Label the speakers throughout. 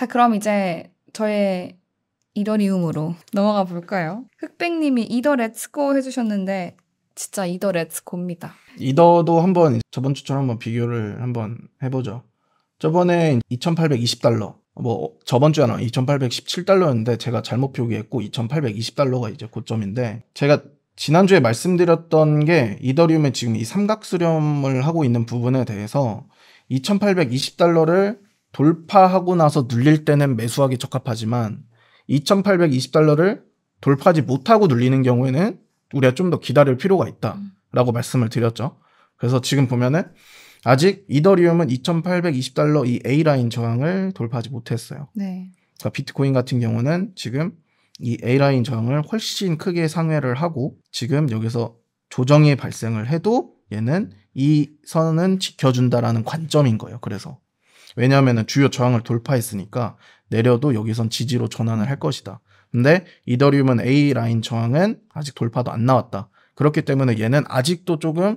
Speaker 1: 자, 그럼 이제 저의 이더리움으로 넘어가 볼까요? 흑백님이 이더 렛츠고 해주셨는데 진짜 이더 렛츠고입니다.
Speaker 2: 이더도 한번 저번 주처럼 한번 비교를 한번 해보죠. 저번에 2,820달러 뭐 저번 주에는 2,817달러였는데 제가 잘못 표기했고 2,820달러가 이제 고점인데 제가 지난주에 말씀드렸던 게 이더리움의 지금 이 삼각수렴을 하고 있는 부분에 대해서 2,820달러를 돌파하고 나서 눌릴 때는 매수하기 적합하지만 2,820달러를 돌파하지 못하고 눌리는 경우에는 우리가 좀 더 기다릴 필요가 있다라고 음. 말씀을 드렸죠. 그래서 지금 보면은 아직 이더리움은 2,820달러 이 A 라인 저항을 돌파하지 못했어요. 네. 그러니까 비트코인 같은 경우는 지금 이 A 라인 저항을 훨씬 크게 상회를 하고 지금 여기서 조정이 발생을 해도 얘는 이 선은 지켜준다라는 관점인 거예요. 그래서 왜냐하면 주요 저항을 돌파했으니까 내려도 여기선 지지로 전환을 할 것이다. 근데 이더리움은 A 라인 저항은 아직 돌파도 안 나왔다. 그렇기 때문에 얘는 아직도 조금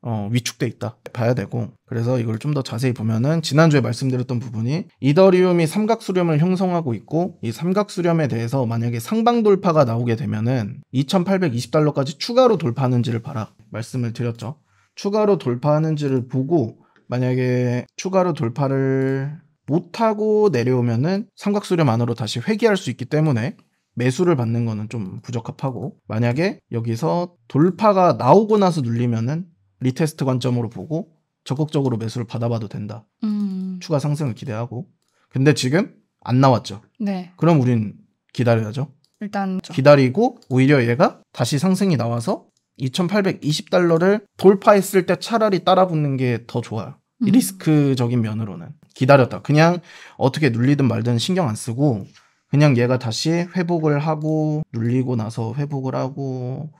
Speaker 2: 어, 위축돼 있다 봐야 되고 그래서 이걸 좀 더 자세히 보면은 지난주에 말씀드렸던 부분이 이더리움이 삼각수렴을 형성하고 있고 이 삼각수렴에 대해서 만약에 상방 돌파가 나오게 되면은 2820달러까지 추가로 돌파하는지를 봐라 말씀을 드렸죠 추가로 돌파하는지를 보고 만약에 추가로 돌파를 못하고 내려오면은 삼각수렴안으로 다시 회귀할 수 있기 때문에 매수를 받는 거는 좀 부적합하고 만약에 여기서 돌파가 나오고 나서 눌리면은 리테스트 관점으로 보고 적극적으로 매수를 받아봐도 된다. 음. 추가 상승을 기대하고 근데 지금 안 나왔죠. 네. 그럼 우린 기다려야죠. 일단 기다리고 오히려 얘가 다시 상승이 나와서 2,820달러를 돌파했을 때 차라리 따라붙는 게 더 좋아요. 음. 리스크적인 면으로는 기다렸다. 그냥 어떻게 눌리든 말든 신경 안 쓰고 그냥 얘가 다시 회복을 하고 눌리고 나서 회복을 하고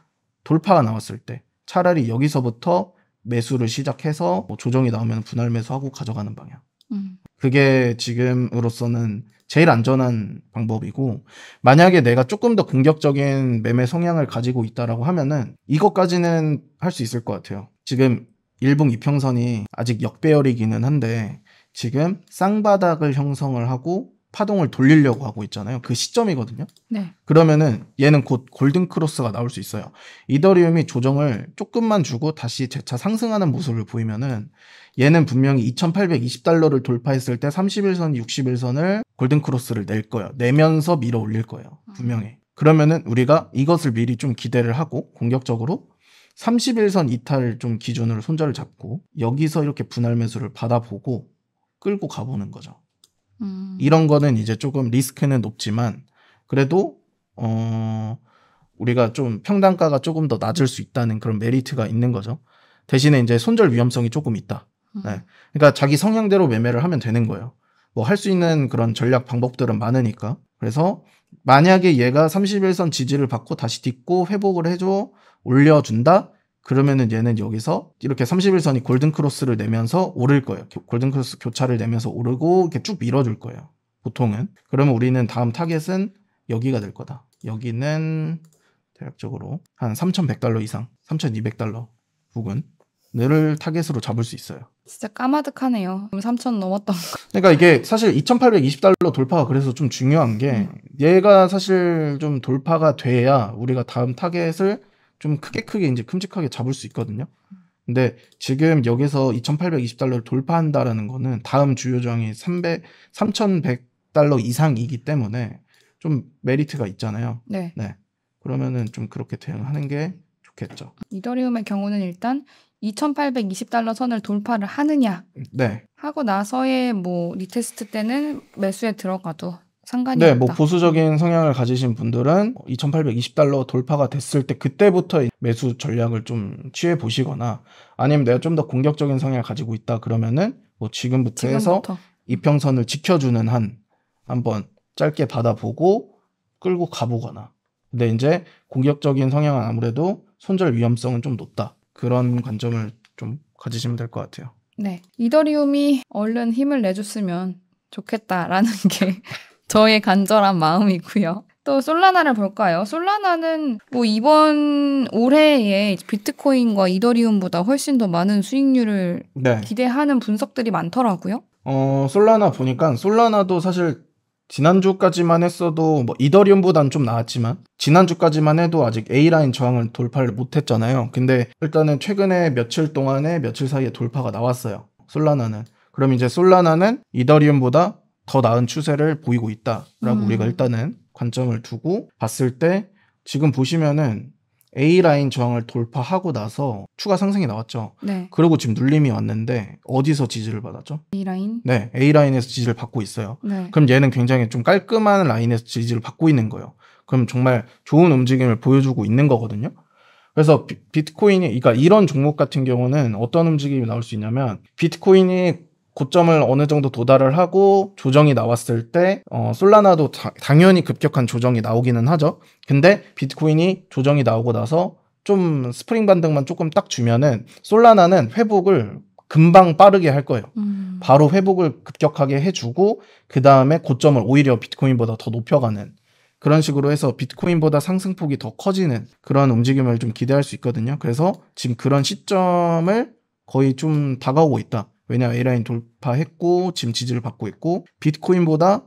Speaker 2: 돌파가 나왔을 때 차라리 여기서부터 매수를 시작해서 뭐 조정이 나오면 분할 매수하고 가져가는 방향. 음. 그게 지금으로서는 제일 안전한 방법이고 만약에 내가 조금 더 공격적인 매매 성향을 가지고 있다라고 하면은 이것까지는 할 수 있을 것 같아요. 지금 1봉2평선이 아직 역배열이기는 한데 지금 쌍바닥을 형성을 하고 파동을 돌리려고 하고 있잖아요. 그 시점이거든요. 네. 그러면은 얘는 곧 골든 크로스가 나올 수 있어요. 이더리움이 조정을 조금만 주고 다시 재차 상승하는 모습을 보이면은 얘는 분명히 2,820달러를 돌파했을 때 31선, 61선을 골든 크로스를 낼 거예요. 내면서 밀어 올릴 거예요. 아. 분명히. 그러면은 우리가 이것을 미리 좀 기대를 하고 공격적으로 31선 이탈 좀 기준으로 손절을 잡고 여기서 이렇게 분할 매수를 받아보고 끌고 가보는 거죠. 음. 이런 거는 이제 조금 리스크는 높지만 그래도 어 우리가 좀 평단가가 조금 더 낮을 수 있다는 그런 메리트가 있는 거죠. 대신에 이제 손절 위험성이 조금 있다. 음. 네. 그러니까 자기 성향대로 매매를 하면 되는 거예요. 뭐 할 수 있는 그런 전략 방법들은 많으니까. 그래서 만약에 얘가 31선 지지를 받고 다시 딛고 회복을 해줘 올려준다? 그러면은 얘는 여기서 이렇게 31선이 골든 크로스를 내면서 오를 거예요. 골든 크로스 교차를 내면서 오르고 이렇게 쭉 밀어줄 거예요. 보통은. 그러면 우리는 다음 타겟은 여기가 될 거다. 여기는 대략적으로 한 3,100달러 이상, 3,200달러 부근 를 타겟으로 잡을 수 있어요.
Speaker 1: 진짜 까마득하네요. 3 0 0 0 넘었던 거.
Speaker 2: 그러니까 이게 사실 2,820달러 돌파가 그래서 좀 중요한 게 음. 얘가 사실 좀 돌파가 돼야 우리가 다음 타겟을 좀 크게 크게 이제 큼직하게 잡을 수 있거든요. 근데 지금 여기서 2,820달러를 돌파한다라는 거는 다음 주요 정이300 3,100달러 이상이기 때문에 좀 메리트가 있잖아요. 네. 네. 그러면은 좀 그렇게 대응하는 게 좋겠죠.
Speaker 1: 이더리움의 경우는 일단 2,820달러 선을 돌파를 하느냐. 네. 하고 나서의 뭐 리테스트 때는 매수에 들어가도 상관이 네, 뭐 없다. 뭐
Speaker 2: 보수적인 성향을 가지신 분들은 2,820달러 돌파가 됐을 때 그때부터 매수 전략을 좀 취해 보시거나 아니면 내가 좀 더 공격적인 성향을 가지고 있다 그러면은 뭐 지금부터, 지금부터. 해서 이평선을 지켜주는 한 한번 짧게 받아보고 끌고 가보거나 근데 이제 공격적인 성향은 아무래도 손절 위험성은 좀 높다 그런 관점을 좀 가지시면 될 것 같아요.
Speaker 1: 네, 이더리움이 얼른 힘을 내줬으면 좋겠다라는 게 저의 간절한 마음이고요. 또 솔라나를 볼까요? 솔라나는 뭐 이번 올해에 비트코인과 이더리움보다 훨씬 더 많은 수익률을 네. 기대하는 분석들이 많더라고요.
Speaker 2: 어, 솔라나 보니까 솔라나도 사실 지난주까지만 했어도 뭐 이더리움보단 좀 나았지만 지난주까지만 해도 아직 A라인 저항을 돌파를 못했잖아요. 근데 일단은 최근에 며칠 동안에 며칠 사이에 돌파가 나왔어요. 솔라나는. 그럼 이제 솔라나는 이더리움보다 더 나은 추세를 보이고 있다라고 음. 우리가 일단은 관점을 두고 봤을 때 지금 보시면은 A 라인 저항을 돌파하고 나서 추가 상승이 나왔죠. 네. 그리고 지금 눌림이 왔는데 어디서 지지를 받았죠? A 라인. 네, A 라인에서 지지를 받고 있어요. 네. 그럼 얘는 굉장히 좀 깔끔한 라인에서 지지를 받고 있는 거예요. 그럼 정말 좋은 움직임을 보여주고 있는 거거든요. 그래서 비, 트코인이 그러니까 이런 종목 같은 경우는 어떤 움직임이 나올 수 있냐면 비트코인이 고점을 어느 정도 도달을 하고 조정이 나왔을 때 어, 솔라나도 다, 당연히 급격한 조정이 나오기는 하죠. 근데 비트코인이 조정이 나오고 나서 좀 스프링 반등만 조금 딱 주면은 솔라나는 회복을 금방 빠르게 할 거예요. 음. 바로 회복을 급격하게 해주고 그 다음에 고점을 오히려 비트코인보다 더 높여가는 그런 식으로 해서 비트코인보다 상승폭이 더 커지는 그런 움직임을 좀 기대할 수 있거든요. 그래서 지금 그런 시점을 거의 좀 다가오고 있다. 왜냐 A라인 돌파했고 지금 지지를 받고 있고 비트코인보다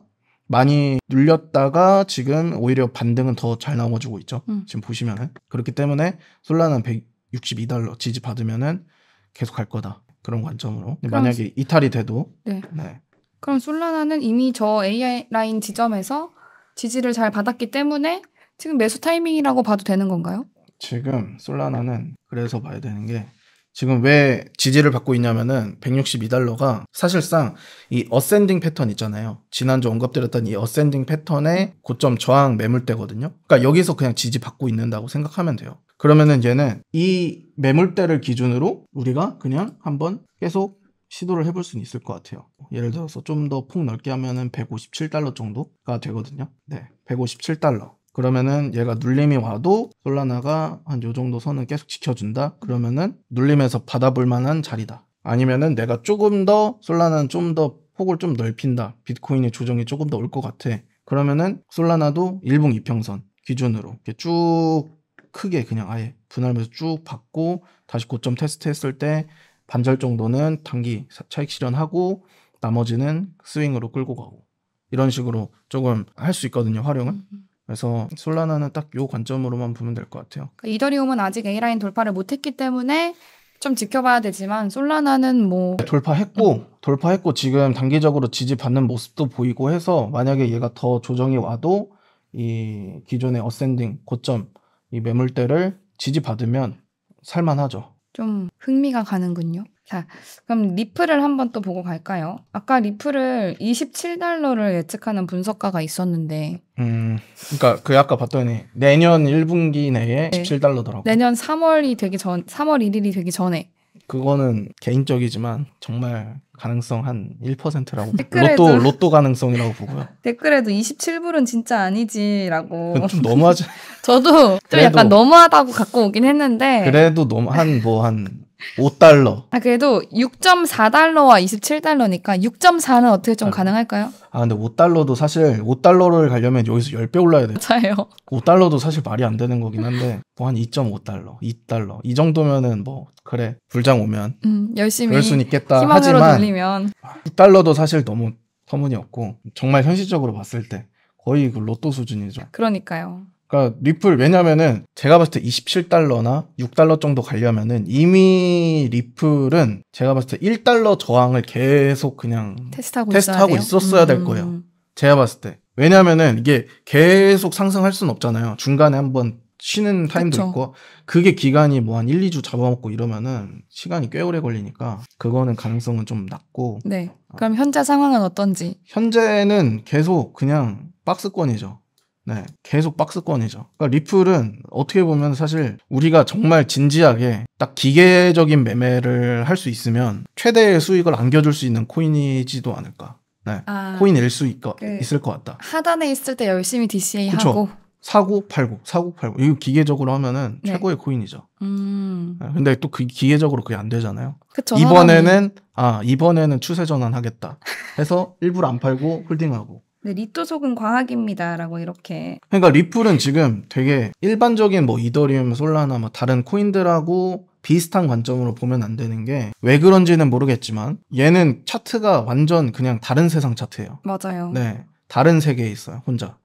Speaker 2: 많이 눌렸다가 지금 오히려 반등은 더 잘 나와주고 있죠. 음. 지금 보시면은 그렇기 때문에 솔라는 162달러 지지 받으면은 계속 갈 거다 그런 관점으로 만약에 이탈이 돼도 네. 네.
Speaker 1: 그럼 솔라나는 이미 저 AI 라인 지점에서 지지를 잘 받았기 때문에 지금 매수 타이밍이라고 봐도 되는 건가요?
Speaker 2: 지금 솔라나는 그래서 봐야 되는 게 지금 왜 지지를 받고 있냐면은 162달러가 사실상 이 어센딩 패턴 있잖아요. 지난주 언급드렸던 이 어센딩 패턴의 고점 저항 매물대거든요. 그러니까 여기서 그냥 지지 받고 있는다고 생각하면 돼요. 그러면은 얘는 이 매물대를 기준으로 우리가 그냥 한번 계속 시도를 해볼 수는 있을 것 같아요. 예를 들어서 좀 더 폭 넓게 하면은 157달러 정도가 되거든요. 네, 157달러. 그러면은 얘가 눌림이 와도 솔라나가 한 요 정도 선을 계속 지켜준다? 그러면은 눌림에서 받아볼 만한 자리다. 아니면은 내가 조금 더 솔라나는 좀 더 폭을 좀 넓힌다. 비트코인의 조정이 조금 더 올 것 같아. 그러면은 솔라나도 1봉2평선 기준으로 이렇게 쭉 크게 그냥 아예 분할면서 쭉 받고 다시 고점 테스트했을 때 반절 정도는 단기 차익 실현하고 나머지는 스윙으로 끌고 가고 이런 식으로 조금 할 수 있거든요 활용은 음, 음. 그래서 솔라나는 딱 요 관점으로만 보면 될 것 같아요.
Speaker 1: 그러니까 이더리움은 아직 A라인 돌파를 못했기 때문에 좀 지켜봐야 되지만 솔라나는 뭐 네,
Speaker 2: 돌파했고 음. 돌파했고 지금 단기적으로 지지받는 모습도 보이고 해서 만약에 얘가 더 조정이 와도 이 기존의 어센딩 고점 이 매물대를 지지받으면 살만하죠.
Speaker 1: 좀 흥미가 가는군요. 자, 그럼 리플을 한번 또 보고 갈까요? 아까 리플을 27달러를 예측하는 분석가가 있었는데.
Speaker 2: 음, 그니까그 아까 봤더니 내년 1분기 내에 네. 17달러더라고.
Speaker 1: 내년 3월이 되기 전, 3월 1일이 되기 전에.
Speaker 2: 그거는 개인적이지만 정말 가능성 한 1%라고 로또 로또 가능성이라고 보고요.
Speaker 1: 댓글에도 27불은 진짜 아니지라고. 좀 너무하지. 저도 좀 약간 너무하다고 갖고 오긴 했는데. 그래도
Speaker 2: 너무 한 뭐한 뭐 5달러.
Speaker 1: 아, 그래도 6.4달러와 27달러니까 6.4는 어떻게 좀 아, 가능할까요?
Speaker 2: 아, 근데 5달러도 사실 5달러를 가려면 여기서 10배 올라야 돼요. 맞아요. 5달러도 사실 말이 안 되는 거긴 한데 뭐 한 2.5달러, 2달러 이 정도면은 뭐 그래 불장 오면
Speaker 1: 음, 열심히 그럴 순 있겠다 하지만 돌리면.
Speaker 2: 2달러도 사실 너무 터무니없고 정말 현실적으로 봤을 때 거의 그 로또 수준이죠.
Speaker 1: 그러니까요.
Speaker 2: 그러니까 리플 왜냐면은 제가 봤을 때 27달러나 6달러 정도 가려면은 이미 리플은 제가 봤을 때 1달러 저항을 계속 그냥
Speaker 1: 테스트하고, 테스트하고 있었어야 음. 될 거예요.
Speaker 2: 제가 봤을 때. 왜냐면은 이게 계속 상승할 수는 없잖아요. 중간에 한번 쉬는 타임도 그쵸. 있고 그게 기간이 뭐 한 1, 2주 잡아먹고 이러면은 시간이 꽤 오래 걸리니까 그거는 가능성은 좀 낮고
Speaker 1: 네. 어. 그럼 현재 상황은 어떤지?
Speaker 2: 현재는 계속 그냥 박스권이죠. 네, 계속 박스권이죠. 그러니까 리플은 어떻게 보면 사실 우리가 정말 진지하게 딱 기계적인 매매를 할 수 있으면 최대의 수익을 안겨줄 수 있는 코인이지도 않을까. 네, 아, 코인일 수그 있을 것 같다.
Speaker 1: 하단에 있을 때 열심히 DCA 그쵸? 하고
Speaker 2: 사고 팔고 사고 팔고 이거 기계적으로 하면은 네. 최고의 코인이죠.
Speaker 1: 음. 네,
Speaker 2: 근데 또 그 기계적으로 그게 안 되잖아요.
Speaker 1: 그쵸, 이번에는 하나님.
Speaker 2: 아 이번에는 추세 전환하겠다 해서 일부러 안 팔고 홀딩하고
Speaker 1: 네, 리토속은 광학입니다라고 이렇게.
Speaker 2: 그러니까 리플은 지금 되게
Speaker 1: 일반적인
Speaker 2: 뭐 이더리움, 솔라나 뭐 다른 코인들하고 비슷한 관점으로 보면 안 되는 게 왜 그런지는 모르겠지만 얘는 차트가 완전 그냥 다른 세상 차트예요.
Speaker 1: 맞아요. 네.
Speaker 2: 다른 세계에 있어요, 혼자.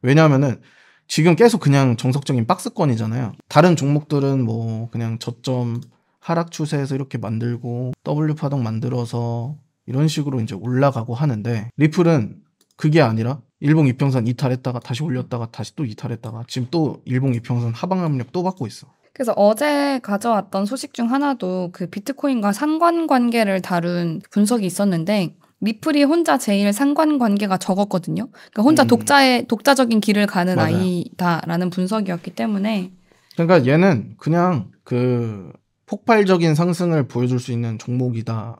Speaker 2: 왜냐면은 지금 계속 그냥 정석적인 박스권이잖아요. 다른 종목들은 뭐 그냥 저점 하락 추세에서 이렇게 만들고 W 파동 만들어서 이런 식으로 이제 올라가고 하는데 리플은 그게 아니라 일봉 이평선 이탈했다가 다시 올렸다가 다시 또 이탈했다가 지금 또 일봉 이평선 하방 압력 또 받고 있어.
Speaker 1: 그래서 어제 가져왔던 소식 중 하나도 그 비트코인과 상관관계를 다룬 분석이 있었는데 미플이 혼자 제일 상관관계가 적었거든요. 그러니까 혼자 음. 독자의 독자적인 길을 가는 맞아요. 아이다라는 분석이었기 때문에
Speaker 2: 그러니까 얘는 그냥 그 폭발적인 상승을 보여줄 수 있는 종목이다라는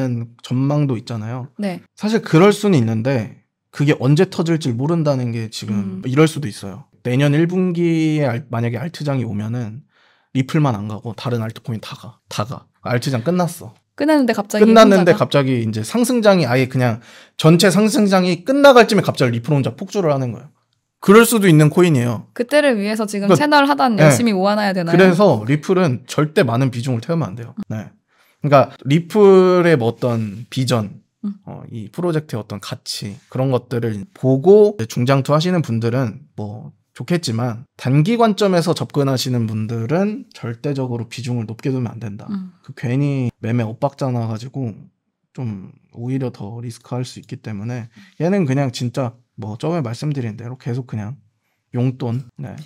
Speaker 2: 음. 전망도 있잖아요. 네. 사실 그럴 수는 있는데 그게 언제 터질지 모른다는 게 지금 음. 이럴 수도 있어요. 내년 1분기에 알, 만약에 알트장이 오면은 리플만 안 가고 다른 알트코인 다 가. 다 가. 알트장 끝났어.
Speaker 1: 끝났는데 갑자기 끝났는데 혼자가?
Speaker 2: 갑자기 이제 상승장이 아예 그냥 전체 상승장이 끝나갈 쯤에 갑자기 리플 혼자 폭주를 하는 거예요. 그럴 수도 있는 코인이에요.
Speaker 1: 그때를 위해서 지금 그러니까, 채널 하단 네. 열심히 네. 모아놔야 되나요? 그래서
Speaker 2: 리플은 절대 많은 비중을 태우면 안 돼요. 네. 그러니까 리플의 뭐 어떤 비전 어, 이 프로젝트의 어떤 가치 그런 것들을 보고 중장투 하시는 분들은 뭐 좋겠지만 단기 관점에서 접근하시는 분들은 절대적으로 비중을 높게 두면 안 된다. 음. 그 괜히 매매 엇박자 나가지고 좀 오히려 더 리스크할 수 있기 때문에 얘는 그냥 진짜 뭐 저번에 말씀드린 대로 계속 그냥 용돈. 네.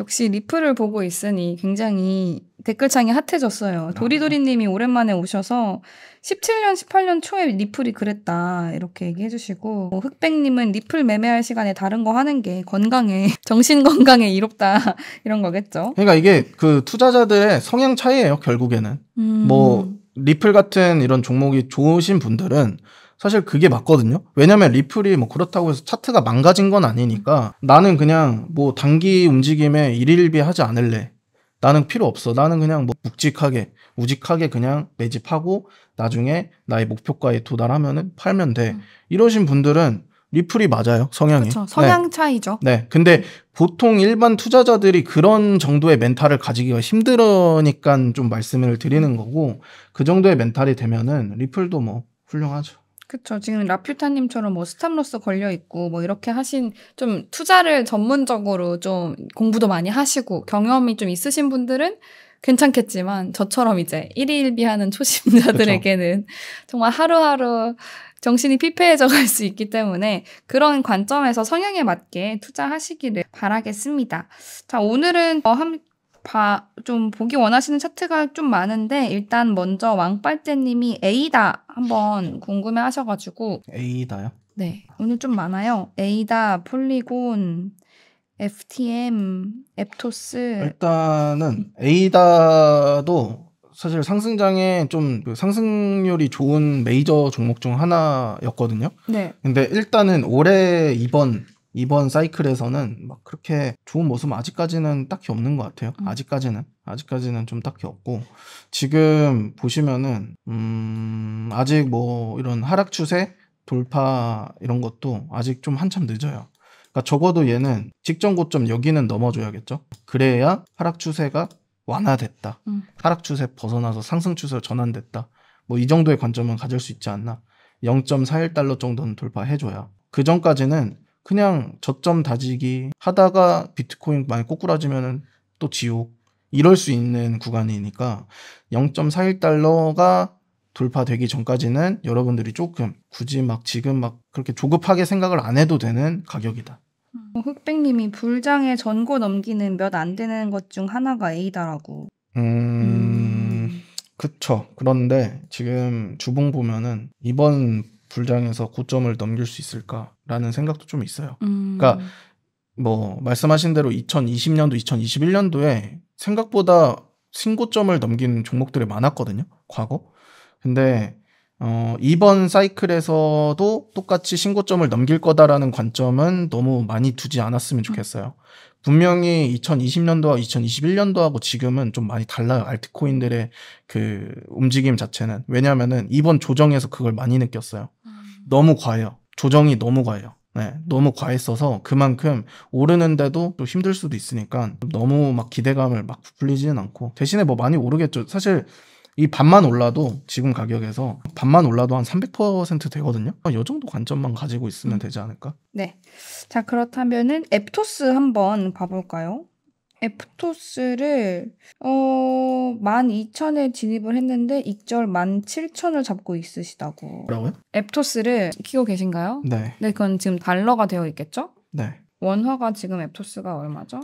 Speaker 1: 역시 리플을 보고 있으니 굉장히 댓글창이 핫해졌어요. 아, 도리도리님이 오랜만에 오셔서 17년, 18년 초에 리플이 그랬다 이렇게 얘기해 주시고 뭐 흑백님은 리플 매매할 시간에 다른 거 하는 게 건강에 정신 건강에 이롭다 이런 거겠죠.
Speaker 2: 그러니까 이게 그 투자자들의 성향 차이예요 결국에는
Speaker 1: 음. 뭐
Speaker 2: 리플 같은 이런 종목이 좋으신 분들은 사실 그게 맞거든요. 왜냐면 리플이 뭐 그렇다고 해서 차트가 망가진 건 아니니까 나는 그냥 뭐 단기 움직임에 일일비 하지 않을래. 나는 필요 없어. 나는 그냥 뭐 묵직하게, 우직하게 그냥 매집하고 나중에 나의 목표가에 도달하면은 팔면 돼. 음. 이러신 분들은 리플이 맞아요. 성향이. 그쵸, 네. 성향 네. 차이죠. 네. 근데 보통 일반 투자자들이 그런 정도의 멘탈을 가지기가 힘들으니까 좀 말씀을 드리는 거고 그 정도의 멘탈이 되면은 리플도 뭐 훌륭하죠.
Speaker 1: 그렇죠. 지금 라퓨타님처럼 뭐 스탑로스 걸려 있고 뭐 이렇게 하신 좀 투자를 전문적으로 좀 공부도 많이 하시고 경험이 좀 있으신 분들은 괜찮겠지만 저처럼 이제 일일비하는 초심자들에게는 그쵸. 정말 하루하루 정신이 피폐해져 갈 수 있기 때문에 그런 관점에서 성향에 맞게 투자하시기를 바라겠습니다. 자, 오늘은 어, 함, 바, 좀 보기 원하시는 차트가 좀 많은데 일단 먼저 왕빨대님이 에이다 한번 궁금해 하셔가지고
Speaker 2: 에이다요?
Speaker 1: 네 오늘 좀 많아요 에이다 폴리곤 FTM 앱토스
Speaker 2: 일단은 에이다도 사실 상승장에 좀 그 상승률이 좋은 메이저 종목 중 하나였거든요. 네. 근데 일단은 올해 이번 이번 사이클에서는 막 그렇게 좋은 모습 아직까지는 딱히 없는 것 같아요. 음. 아직까지는. 아직까지는 좀 딱히 없고 지금 보시면은 음 아직 뭐 이런 하락 추세 돌파 이런 것도 아직 좀 한참 늦어요. 그러니까 적어도 얘는 직전 고점 여기는 넘어줘야겠죠. 그래야 하락 추세가 완화됐다. 음. 하락 추세 벗어나서 상승 추세로 전환됐다. 뭐 이 정도의 관점은 가질 수 있지 않나. 0.41달러 정도는 돌파해줘야. 그 전까지는 그냥 저점 다지기 하다가 비트코인 많이 꼬꾸라지면 또 지옥 이럴 수 있는 구간이니까 0.41달러가 돌파되기 전까지는 여러분들이 조금 굳이 막 지금 막 그렇게 조급하게 생각을 안 해도 되는 가격이다.
Speaker 1: 음, 흑백님이 불장에 전고 넘기는 몇 안 되는 것 중 하나가 A다라고.
Speaker 2: 음, 음. 그쵸. 그런데 지금 주봉 보면은 이번 불장에서 고점을 넘길 수 있을까라는 생각도 좀 있어요. 음. 그러니까 뭐 말씀하신 대로 2020년도 2021년도에 생각보다 신고점을 넘긴 종목들이 많았거든요. 과거. 근데 어, 이번 사이클에서도 똑같이 신고점을 넘길 거다라는 관점은 너무 많이 두지 않았으면 좋겠어요. 분명히 2020년도와 2021년도하고 지금은 좀 많이 달라요. 알트코인들의 그 움직임 자체는. 왜냐면은 이번 조정에서 그걸 많이 느꼈어요. 너무 과해요. 조정이 너무 과해요. 네, 너무 과했어서 그만큼 오르는데도 또 힘들 수도 있으니까 너무 막 기대감을 막 부풀리지는 않고 대신에 뭐 많이 오르겠죠. 사실 이 반만 올라도 지금 가격에서 반만 올라도 한 300% 되거든요. 이 정도 관점만 가지고 있으면 음. 되지 않을까?
Speaker 1: 네. 자 그렇다면은 앱토스 한번 봐볼까요? 에프토스를 어 12,000에 진입을 했는데 익절 17,000을 잡고 있으시다고. 뭐라고요? 앱토스를 키고 계신가요? 네. 근 네, 그건 지금 달러가 되어 있겠죠? 네. 원화가 지금 앱토스가 얼마죠?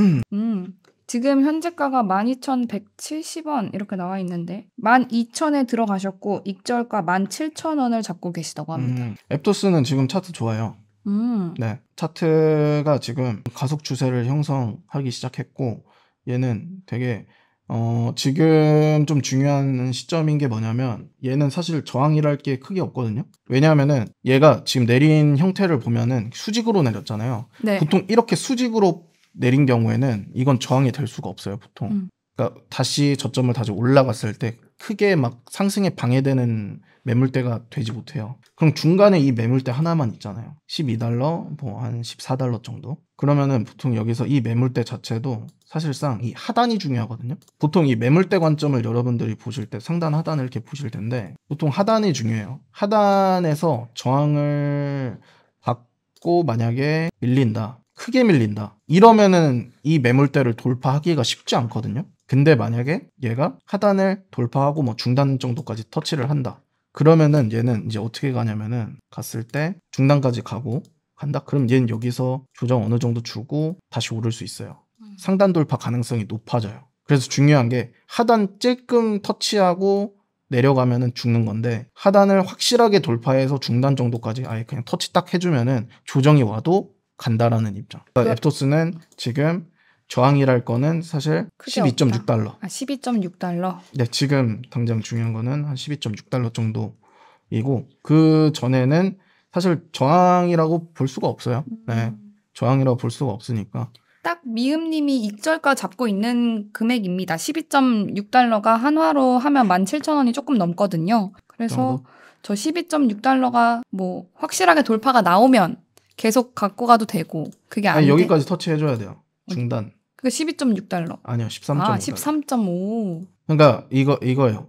Speaker 1: 음. 음. 지금 현재가가 12,170원 이렇게 나와 있는데 12,000에 들어가셨고 익절가 17,000원을 잡고 계시다고 합니다.
Speaker 2: 음, 앱토스는 지금 차트 좋아요. 음. 네. 차트가 지금 가속 추세를 형성하기 시작했고 얘는 되게 어, 지금 좀 중요한 시점인 게 뭐냐면 얘는 사실 저항이랄 게 크게 없거든요. 왜냐하면은 얘가 지금 내린 형태를 보면은 수직으로 내렸잖아요. 네. 보통 이렇게 수직으로 내린 경우에는 이건 저항이 될 수가 없어요, 보통. 음. 그러니까 다시 저점을 다시 올라갔을 때 크게 막 상승에 방해되는 매물대가 되지 못해요. 그럼 중간에 이 매물대 하나만 있잖아요. 12달러, 뭐 한 14달러 정도. 그러면은 보통 여기서 이 매물대 자체도 사실상 이 하단이 중요하거든요. 보통 이 매물대 관점을 여러분들이 보실 때 상단 하단을 이렇게 보실 텐데 보통 하단이 중요해요. 하단에서 저항을 받고 만약에 밀린다. 크게 밀린다. 이러면은 이 매물대를 돌파하기가 쉽지 않거든요. 근데 만약에 얘가 하단을 돌파하고 뭐 중단 정도까지 터치를 한다. 그러면은 얘는 이제 어떻게 가냐면은 갔을 때 중단까지 가고 간다? 그럼 얘는 여기서 조정 어느 정도 주고 다시 오를 수 있어요. 음. 상단 돌파 가능성이 높아져요. 그래서 중요한 게 하단 찔끔 터치하고 내려가면은 죽는 건데 하단을 확실하게 돌파해서 중단 정도까지 아예 그냥 터치 딱 해주면은 조정이 와도 간다라는 입장. 그러니까 그... 앱토스는 지금 저항이랄 거는 사실 12.6달러.
Speaker 1: 아, 12.6달러.
Speaker 2: 네, 지금 당장 중요한 거는 한 12.6달러 정도이고 그 전에는 사실 저항이라고 볼 수가 없어요. 네. 음. 저항이라고 볼 수가 없으니까.
Speaker 1: 딱 미음 님이 익절가 잡고 있는 금액입니다. 12.6달러가 한화로 하면 17,000원이 조금 넘거든요. 그래서 저 12.6달러가 뭐 확실하게 돌파가 나오면 계속 갖고 가도 되고 그게 아니, 여기까지
Speaker 2: 터치해 줘야 돼요. 중단.
Speaker 1: 그 12.6달러.
Speaker 2: 아니요, 13.5. 아,
Speaker 1: 13.5.
Speaker 2: 그러니까 이거 이거예요.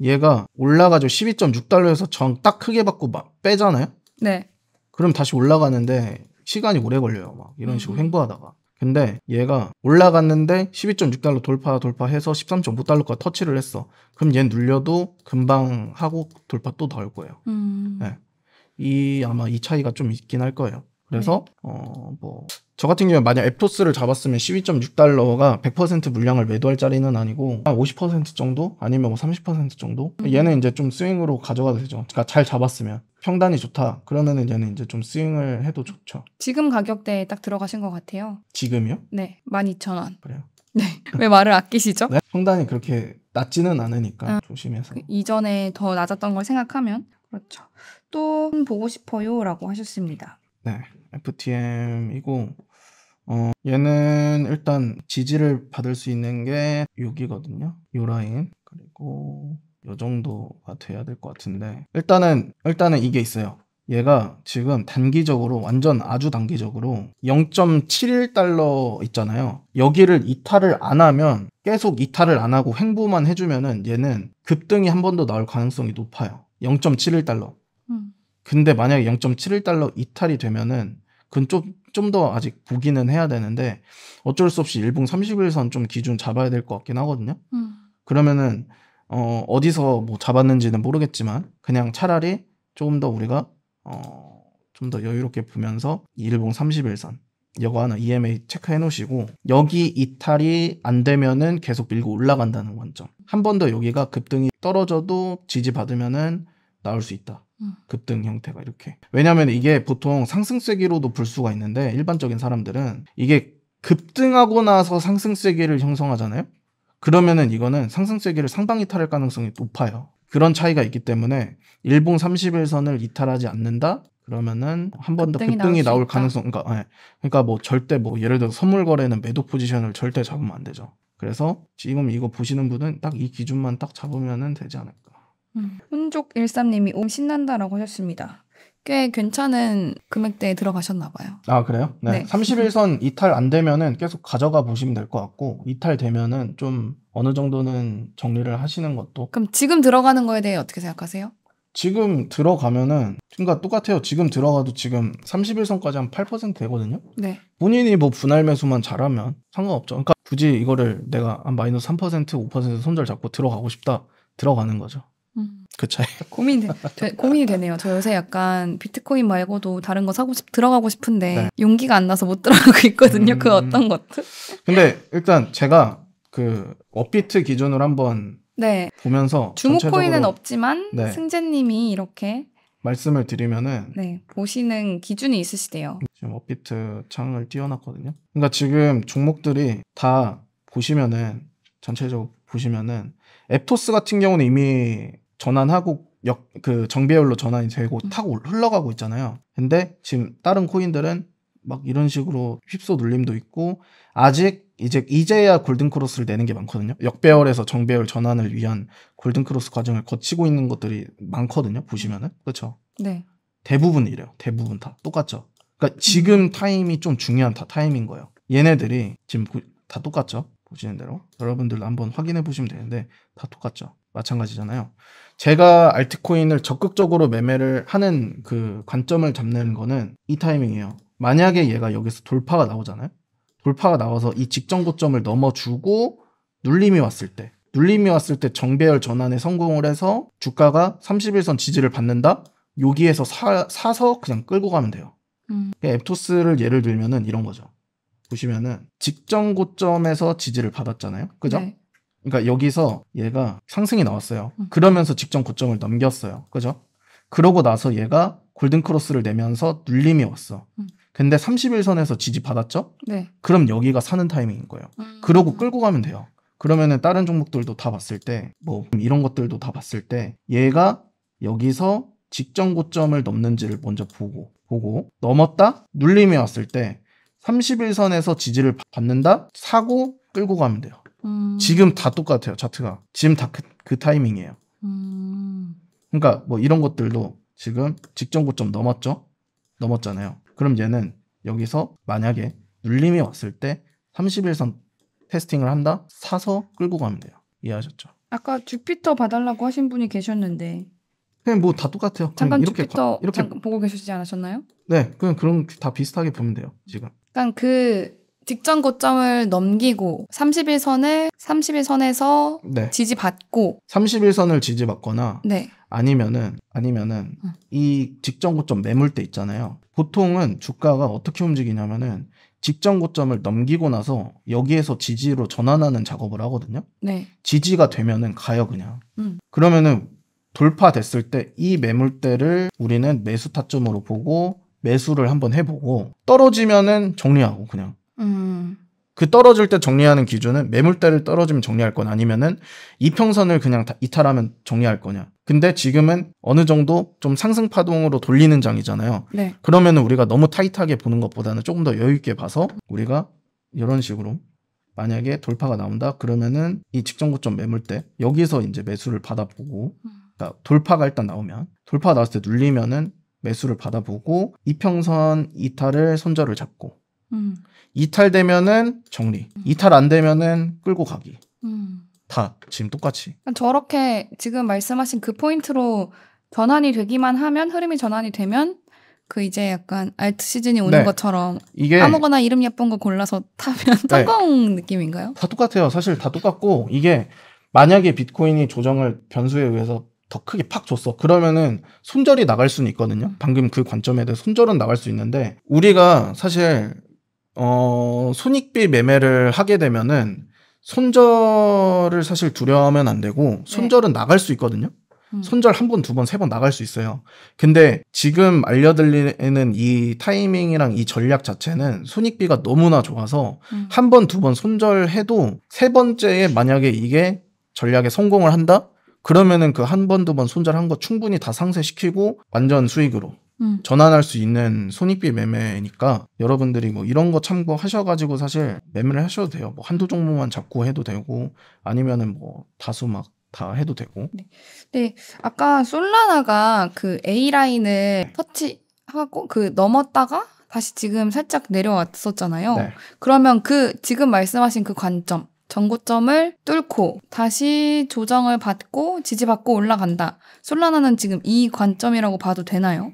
Speaker 2: 얘가 올라가지고 12.6달러에서 정 딱 크게 받고 막 빼잖아요. 네. 그럼 다시 올라가는데 시간이 오래 걸려요. 막 이런 식으로 음. 횡보하다가. 근데 얘가 올라갔는데 12.6달러 돌파 돌파해서 13.5달러까지 터치를 했어. 그럼 얘 눌려도 금방 하고 돌파 또 덜 거예요. 음. 네. 이 아마 이 차이가 좀 있긴 할 거예요. 그래서 네. 어뭐 저 같은 경우에 만약 에토스를 잡았으면 12.6달러가 100% 물량을 매도할 자리는 아니고 한50% 정도 아니면 뭐30% 정도 음. 얘는 이제 좀 스윙으로 가져가도 되죠. 그러니까 잘 잡았으면 평단이 좋다 그러면은 얘는 이제 좀 스윙을 해도 좋죠.
Speaker 1: 지금 가격대에 딱 들어가신 것 같아요. 지금요? 이 네, 12,000원. 그래요. 네. 네, 왜 말을 아끼시죠?
Speaker 2: 네? 평단이 그렇게 낮지는 않으니까 아, 조심해서. 그
Speaker 1: 이전에 더 낮았던 걸 생각하면 그렇죠. 또 보고 싶어요라고 하셨습니다.
Speaker 2: 네, FTM이고 어, 얘는 일단 지지를 받을 수 있는 게 여기거든요. 요 라인 그리고 요 정도가 돼야 될 것 같은데 일단은 일단은 이게 있어요. 얘가 지금 단기적으로 완전 아주 단기적으로 0.71달러 있잖아요. 여기를 이탈을 안 하면 계속 이탈을 안 하고 횡보만 해주면은 얘는 급등이 한 번 더 나올 가능성이 높아요. 0.71달러. 근데 만약에 0.71달러 이탈이 되면은 그건 좀좀 더 아직 보기는 해야 되는데 어쩔 수 없이 일봉 30일선 좀 기준 잡아야 될 것 같긴 하거든요. 음. 그러면은 어 어디서 뭐 잡았는지는 모르겠지만 그냥 차라리 조금 더 우리가 어좀 더 여유롭게 보면서 일봉 30일선 여거 하나 EMA 체크해 놓으시고 여기 이탈이 안 되면은 계속 밀고 올라간다는 관점. 한 번 더 여기가 급등이 떨어져도 지지 받으면은 나올 수 있다. 급등 형태가 이렇게. 왜냐면 이게 보통 상승세기로도 볼 수가 있는데 일반적인 사람들은 이게 급등하고 나서 상승세기를 형성하잖아요. 그러면은 이거는 상승세기를 상방 이탈할 가능성이 높아요. 그런 차이가 있기 때문에 일봉 30일선을 이탈하지 않는다? 그러면은 한 번 더 급등이, 나올, 나올 가능성 그러니까 네. 그러니까 뭐 절대 뭐 예를 들어 선물 거래는 매도 포지션을 절대 잡으면 안 되죠. 그래서 지금 이거 보시는 분은 딱 이 기준만 딱 잡으면은 되지 않을까?
Speaker 1: 음. 훈족 1 3님이오 신난다라고 하셨습니다. 꽤 괜찮은 금액대에 들어가셨나 봐요.
Speaker 2: 아 그래요? 네. 네. 31선 이탈 안 되면은 계속 가져가 보시면 될것 같고 이탈 되면은 좀 어느 정도는 정리를 하시는 것도.
Speaker 1: 그럼 지금 들어가는 거에 대해 어떻게 생각하세요?
Speaker 2: 지금 들어가면은 그러니까 똑같아요. 지금 들어가도 지금 31선까지 한 8% 되거든요. 네. 본인이 뭐 분할 매수만 잘하면 상관없죠. 그러니까 굳이 이거를 내가 한 마이너스 3% 5% 손절 잡고 들어가고 싶다 들어가는 거죠. 그 차이.
Speaker 1: 고민이 되, 고민이 되네요. 저 요새 약간 비트코인 말고도 다른 거 사고 싶 들어가고 싶은데 네. 용기가 안 나서 못 들어가고 있거든요. 그 음... 그 어떤 것들
Speaker 2: 근데 일단 제가 그 업비트 기준으로 한번 네. 보면서 주목 코인은
Speaker 1: 없지만 네. 승재님이 이렇게
Speaker 2: 말씀을 드리면은
Speaker 1: 네, 보시는 기준이 있으시대요.
Speaker 2: 지금 업비트 창을 띄워놨거든요. 그러니까 지금 종목들이 다 보시면은 전체적으로 보시면은 앱토스 같은 경우는 이미 전환하고 역, 그 정배열로 전환이 되고 음. 타고 흘러가고 있잖아요. 근데 지금 다른 코인들은 막 이런 식으로 휩소 눌림도 있고 아직 이제 이제야 골든 크로스를 내는 게 많거든요. 역배열에서 정배열 전환을 위한 골든 크로스 과정을 거치고 있는 것들이 많거든요. 보시면은 그렇죠. 네. 대부분 이래요. 대부분 다 똑같죠. 그러니까 지금 음. 타임이 좀 중요한 타, 타임인 거예요. 얘네들이 지금 다 똑같죠. 보시는 대로 여러분들도 한번 확인해 보시면 되는데 다 똑같죠. 마찬가지잖아요. 제가 알트코인을 적극적으로 매매를 하는 그 관점을 잡는 거는 이 타이밍이에요. 만약에 얘가 여기서 돌파가 나오잖아요. 돌파가 나와서 이 직전 고점을 넘어주고 눌림이 왔을 때 눌림이 왔을 때 정배열 전환에 성공을 해서 주가가 31선 지지를 받는다? 여기에서 사, 서 그냥 끌고 가면 돼요. 음. 앱토스를 예를 들면은 이런 거죠. 보시면은 직전 고점에서 지지를 받았잖아요. 그죠? 네. 그러니까 여기서 얘가 상승이 나왔어요. 음. 그러면서 직전 고점을 넘겼어요. 그죠? 그러고 나서 얘가 골든 크로스를 내면서 눌림이 왔어. 음. 근데 30일선에서 지지 받았죠? 네. 그럼 여기가 사는 타이밍인 거예요. 음. 그러고 끌고 가면 돼요. 그러면은 다른 종목들도 다 봤을 때, 뭐 이런 것들도 다 봤을 때, 얘가 여기서 직전 고점을 넘는지를 먼저 보고, 보고 넘었다 눌림이 왔을 때 30일선에서 지지를 받는다 사고 끌고 가면 돼요. 음. 지금 다 똑같아요 차트가 지금 다그 그 타이밍이에요 음. 그러니까 뭐 이런 것들도 지금 직전 고점 넘었죠 넘었잖아요 그럼 얘는 여기서 만약에 눌림이 왔을 때 31선 테스팅을 한다 사서 끌고 가면 돼요 이해하셨죠
Speaker 1: 아까 주피터 봐달라고 하신 분이 계셨는데
Speaker 2: 네, 뭐 그냥 뭐 다 똑같아요. 잠깐 이렇게 주피터 가, 이렇게
Speaker 1: 보고 계시지 않으셨나요?
Speaker 2: 네, 그냥 그런 다 비슷하게 보면 돼요. 지금.
Speaker 1: 그러니까 그 직전 고점을 넘기고 30일선을 30일선에서 네. 지지받고
Speaker 2: 30일선을 지지받거나 네. 아니면은 아니면은 응. 이 직전 고점 매물대 있잖아요. 보통은 주가가 어떻게 움직이냐면은 직전 고점을 넘기고 나서 여기에서 지지로 전환하는 작업을 하거든요. 네. 지지가 되면은 가요 그냥. 응. 그러면은 돌파됐을 때 이 매물대를 우리는 매수 타점으로 보고 매수를 한번 해보고 떨어지면은 정리하고 그냥 그 떨어질 때 정리하는 기준은 매물대를 떨어지면 정리할 건 아니면은 이평선을 그냥 다 이탈하면 정리할 거냐. 근데 지금은 어느 정도 좀 상승 파동으로 돌리는 장이잖아요. 네. 그러면은 우리가 너무 타이트하게 보는 것보다는 조금 더 여유 있게 봐서 우리가 이런 식으로 만약에 돌파가 나온다 그러면은 이 직전 고점 매물대 여기서 이제 매수를 받아보고 그러니까 돌파가 일단 나오면 돌파 가 나왔을 때 눌리면은 매수를 받아보고 이평선 이탈을 손절을 잡고 음. 이탈되면은 정리, 이탈 안 되면은 끌고 가기. 음. 다 지금 똑같이.
Speaker 1: 저렇게 지금 말씀하신 그 포인트로 전환이 되기만 하면 흐름이 전환이 되면 그 이제 약간 알트 시즌이 오는 네. 것처럼 이게 아무거나 이름 예쁜 거 골라서 타면 네. 성공 느낌인가요?
Speaker 2: 다 똑같아요. 사실 다 똑같고 이게 만약에 비트코인이 조정을 변수에 의해서 더 크게 팍 줬어. 그러면은 손절이 나갈 수는 있거든요. 음. 방금 그 관점에 대해 손절은 나갈 수 있는데 우리가 사실 어, 손익비 매매를 하게 되면은 손절을 사실 두려워하면 안 되고 네. 손절은 네. 나갈 수 있거든요. 음. 손절 한 번, 두 번, 세 번 나갈 수 있어요. 근데 지금 알려드리는 이 타이밍이랑 이 전략 자체는 손익비가 너무나 좋아서 음. 한 번, 두 번 손절해도 세 번째에 만약에 이게 전략에 성공을 한다? 그러면은 그 한 번, 두 번 손절한 거 충분히 다 상쇄시키고 완전 수익으로 음. 전환할 수 있는 손익비 매매니까 여러분들이 뭐 이런 거 참고하셔가지고 사실 매매를 하셔도 돼요. 뭐 한두 종목만 잡고 해도 되고 아니면은 뭐 다수 막 다 해도 되고. 네.
Speaker 1: 네. 아까 솔라나가 그 A 라인을 터치하고 그 넘었다가 다시 지금 살짝 내려왔었잖아요. 네. 그러면 그 지금 말씀하신 그 관점 전고점을 뚫고 다시 조정을 받고 지지받고 올라간다. 솔라나는 지금 이 관점이라고 봐도 되나요?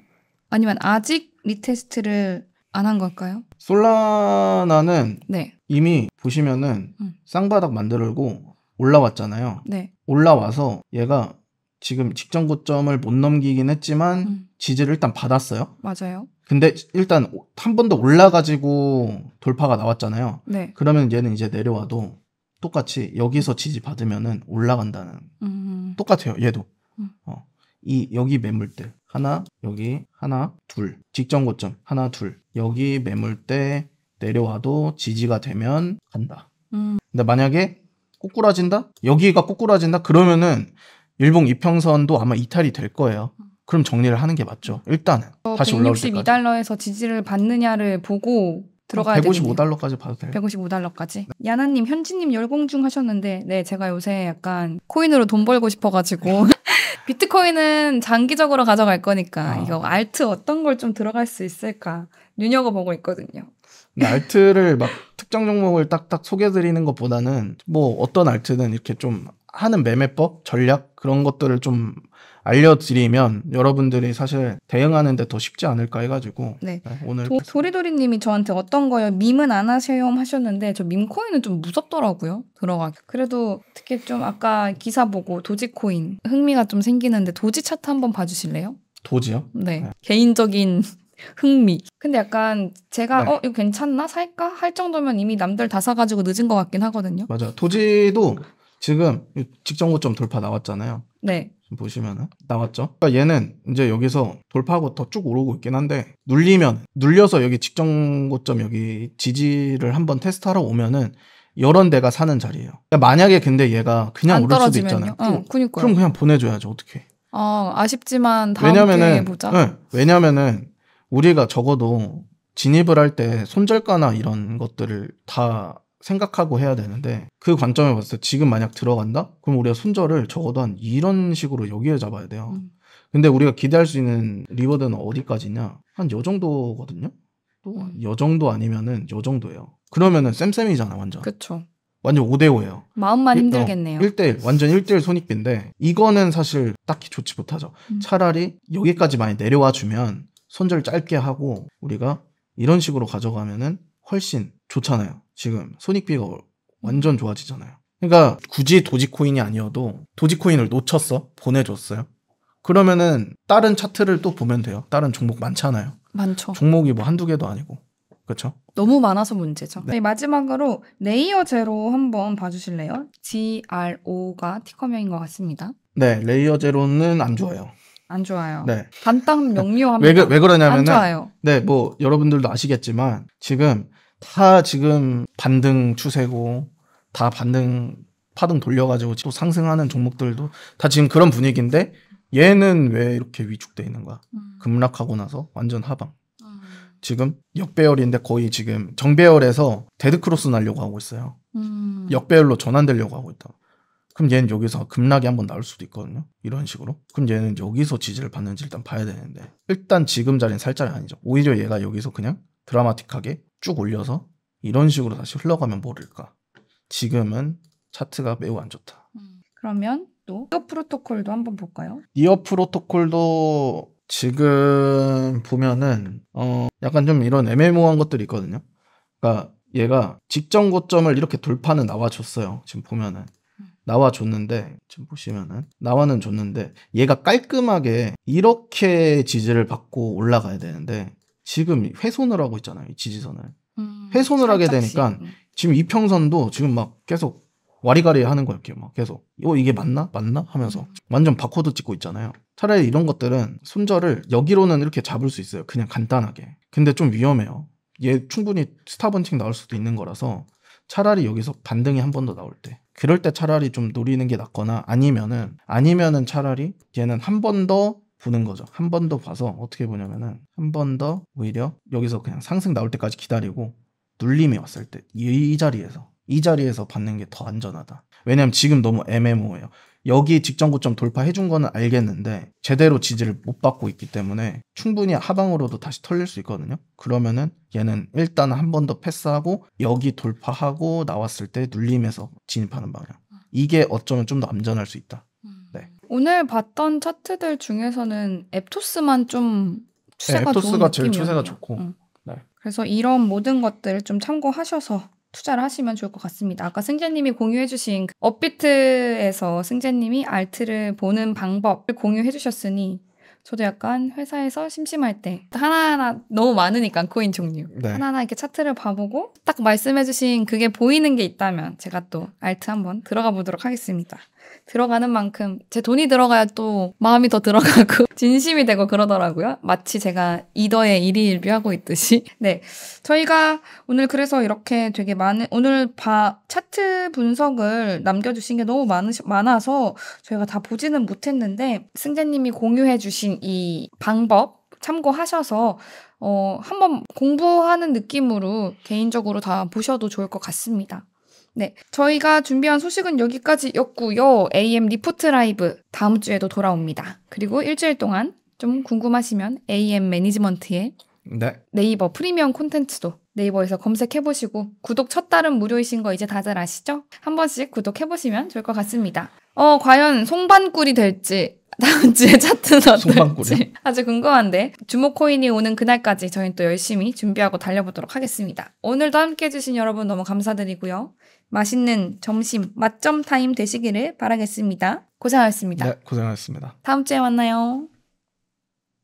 Speaker 1: 아니면 아직 리테스트를 안 한 걸까요?
Speaker 2: 솔라나는 네. 이미 보시면은 음. 쌍바닥 만들고 올라왔잖아요. 네. 올라와서 얘가 지금 직전 고점을 못 넘기긴 했지만 음. 지지를 일단 받았어요. 맞아요. 근데 일단 한 번 더 올라가지고 돌파가 나왔잖아요. 네. 그러면 얘는 이제 내려와도 똑같이 여기서 지지 받으면은 올라간다는 음. 똑같아요. 얘도 음. 어. 이 여기 매물들 하나, 여기 하나, 둘. 직전 고점 하나, 둘. 여기 매물때 내려와도 지지가 되면 간다. 음. 근데 만약에 꼬꾸라진다? 여기가 꼬꾸라진다? 그러면은 일봉 이평선도 아마 이탈이 될 거예요. 그럼 정리를 하는 게 맞죠. 일단은 어, 다시 올라올 때까지.
Speaker 1: 162달러에서 지지를 받느냐를 보고 들어가야 어, 되요 155달러까지 봐도 돼요. 155달러까지. 네. 야나님, 현지님 열공중 하셨는데, 네, 제가 요새 약간 코인으로 돈 벌고 싶어가지고 비트코인은 장기적으로 가져갈 거니까 아. 이거 알트 어떤 걸 좀 들어갈 수 있을까 눈여겨보고 있거든요.
Speaker 2: 알트를 막 특정 종목을 딱딱 소개드리는 것보다는 뭐 어떤 알트는 이렇게 좀 하는 매매법, 전략 그런 것들을 좀 알려드리면 여러분들이 사실 대응하는데 더 쉽지 않을까 해가지고 네. 네, 오늘 도,
Speaker 1: 도리도리님이 저한테 어떤 거요? 밈은 안 하세요 하셨는데 저 밈코인은 좀 무섭더라고요 들어가. 그래도 특히 좀 아까 기사 보고 도지코인 흥미가 좀 생기는데 도지 차트 한번 봐주실래요?
Speaker 2: 도지요? 네.
Speaker 1: 네. 개인적인 흥미. 근데 약간 제가 네. 어 이거 괜찮나 살까 할 정도면 이미 남들 다 사가지고 늦은 것 같긴 하거든요.
Speaker 2: 맞아. 도지도 지금 직전고점 돌파 나왔잖아요. 네. 보시면은 나왔죠. 그러니까 얘는 이제 여기서 돌파하고 더 쭉 오르고 있긴 한데 눌리면 눌려서 여기 직전 고점 여기 지지를 한번 테스트하러 오면은 여러 데가 사는 자리예요. 그러니까 만약에 근데 얘가 그냥 오를 수도 있잖아요. 어, 그럼, 그럼 그냥 보내줘야죠 어떻게?
Speaker 1: 어, 아쉽지만 다음 왜냐면은, 보자. 네,
Speaker 2: 왜냐면은 우리가 적어도 진입을 할 때 손절가나 이런 것들을 다 생각하고 해야 되는데 그 관점에 봤을 때 지금 만약 들어간다? 그럼 우리가 손절을 적어도 한 이런 식으로 여기에 잡아야 돼요. 음. 근데 우리가 기대할 수 있는 리워드는 어디까지냐? 한 요 정도거든요. 또요 정도 아니면은 요 정도예요. 그러면은 쌤쌤이잖아, 완전. 그렇죠. 완전 5대 5예요.
Speaker 1: 마음만 일, 어, 힘들겠네요. 어,
Speaker 2: 1대 1. 완전 1대 1 손익비인데 이거는 사실 딱히 좋지 못하죠. 음. 차라리 여기까지 많이 내려와 주면 손절 짧게 하고 우리가 이런 식으로 가져가면은 훨씬 좋잖아요. 지금 손익비가 완전 좋아지잖아요. 그러니까 굳이 도지코인이 아니어도 도지코인을 놓쳤어. 보내줬어요. 그러면은 다른 차트를 또 보면 돼요. 다른 종목 많잖아요.
Speaker 1: 많죠. 종목이
Speaker 2: 뭐 한두 개도 아니고. 그렇죠?
Speaker 1: 너무 많아서 문제죠. 네. 네. 마지막으로 레이어 제로 한번 봐주실래요? GRO가 티커명인 것 같습니다.
Speaker 2: 네, 레이어 제로는 안 좋아요.
Speaker 1: 안 좋아요. 네. 반땅 명료합니다. 왜, 왜 그러냐면은
Speaker 2: 네, 뭐 여러분들도 아시겠지만 지금 다 지금 반등 추세고 다 반등 파동 돌려가지고 또 상승하는 종목들도 다 지금 그런 분위기인데 얘는 왜 이렇게 위축돼 있는 거야? 음. 급락하고 나서 완전 하방. 음. 지금 역배열인데 거의 지금 정배열에서 데드크로스 날려고 하고 있어요. 음. 역배열로 전환되려고 하고 있다. 그럼 얘는 여기서 급락이 한번 나올 수도 있거든요. 이런 식으로. 그럼 얘는 여기서 지지를 받는지 일단 봐야 되는데 일단 지금 자리는 살 자리 아니죠. 오히려 얘가 여기서 그냥 드라마틱하게 쭉 올려서 이런 식으로 다시 흘러가면 모를까. 지금은 차트가 매우 안 좋다.
Speaker 1: 음, 그러면 또 니어 프로토콜도 한번 볼까요?
Speaker 2: 니어 프로토콜도 지금 보면은 어 약간 좀 이런 애매모호한 것들이 있거든요. 그러니까 얘가 직전 고점을 이렇게 돌파는 나와줬어요. 지금 보면은 음. 나와줬는데 지금 보시면은 나와는 줬는데 얘가 깔끔하게 이렇게 지지를 받고 올라가야 되는데 지금 훼손을 하고 있잖아요. 지지선을. 음, 훼손을 하게 되니까 지금 이평선도 지금 막 계속 와리가리 하는 거예요. 이렇게 막 계속 이거 어, 이게 맞나? 맞나? 하면서 음. 완전 바코드 찍고 있잖아요. 차라리 이런 것들은 손절을 여기로는 이렇게 잡을 수 있어요. 그냥 간단하게. 근데 좀 위험해요. 얘 충분히 스타번칭 나올 수도 있는 거라서 차라리 여기서 반등이 한 번 더 나올 때 그럴 때 차라리 좀 노리는 게 낫거나 아니면은 아니면은 차라리 얘는 한번더 보는 거죠. 한 번 더 봐서 어떻게 보냐면은 한 번 더 오히려 여기서 그냥 상승 나올 때까지 기다리고 눌림이 왔을 때 이 자리에서 이 자리에서 받는 게 더 안전하다. 왜냐면 지금 너무 애매모호해요. 여기 직전 고점 돌파해 준 거는 알겠는데 제대로 지지를 못 받고 있기 때문에 충분히 하방으로도 다시 털릴 수 있거든요. 그러면은 얘는 일단 한 번 더 패스하고 여기 돌파하고 나왔을 때 눌림에서 진입하는 방향. 이게 어쩌면 좀 더 안전할 수 있다.
Speaker 1: 오늘 봤던 차트들 중에서는 앱토스만 좀
Speaker 2: 추세가 네, 앱토스가 제일 추세가 좋고. 응. 음. 네.
Speaker 1: 그래서 이런 모든 것들을 좀 참고하셔서 투자를 하시면 좋을 것 같습니다. 아까 승재님이 공유해주신 그 업비트에서 승재님이 알트를 보는 방법을 공유해주셨으니 저도 약간 회사에서 심심할 때 하나하나 너무 많으니까 코인 종류 네. 하나하나 이렇게 차트를 봐보고 딱 말씀해주신 그게 보이는 게 있다면 제가 또 알트 한번 들어가 보도록 하겠습니다. 들어가는 만큼 제 돈이 들어가야 또 마음이 더 들어가고 진심이 되고 그러더라고요. 마치 제가 이더의 일희일비하고 있듯이. 네. 저희가 오늘 그래서 이렇게 되게 많은 오늘 바 차트 분석을 남겨주신 게 너무 많으, 시 많아서 저희가 다 보지는 못했는데 승재님이 공유해주신 이 방법 참고하셔서 어, 한번 공부하는 느낌으로 개인적으로 다 보셔도 좋을 것 같습니다. 네. 저희가 준비한 소식은 여기까지였고요. AM 리포트 라이브 다음 주에도 돌아옵니다. 그리고 일주일 동안 좀 궁금하시면 AM 매니지먼트에 네. 네이버 프리미엄 콘텐츠도 네이버에서 검색해보시고 구독 첫 달은 무료이신 거 이제 다들 아시죠? 한 번씩 구독해보시면 좋을 것 같습니다. 어, 과연 송반꿀이 될지 다음 주에 차트는 어떨지 아주 궁금한데 주목코인이 오는 그날까지 저희는 또 열심히 준비하고 달려보도록 하겠습니다. 오늘도 함께해 주신 여러분 너무 감사드리고요. 맛있는 점심 맛점 타임 되시기를 바라겠습니다. 고생하셨습니다. 네, 고생하셨습니다. 다음 주에 만나요.